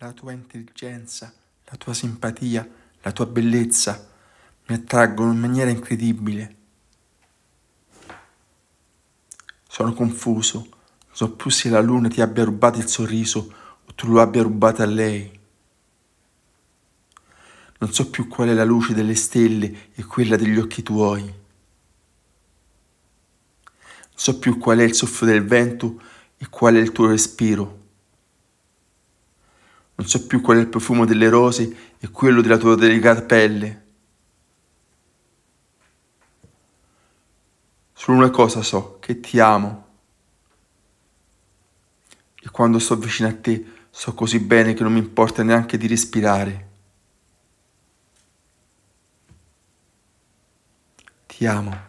la tua intelligenza, la tua simpatia, la tua bellezza mi attraggono in maniera incredibile. Sono confuso, non so più se la luna ti abbia rubato il sorriso o tu lo abbia rubato a lei. Non so più qual è la luce delle stelle e quella degli occhi tuoi. Non so più qual è il soffio del vento e qual è il tuo respiro. Non so più qual è il profumo delle rose e quello della tua delicata pelle. Solo una cosa so, che ti amo. E quando sto vicino a te so così bene che non mi importa neanche di respirare. Ti amo.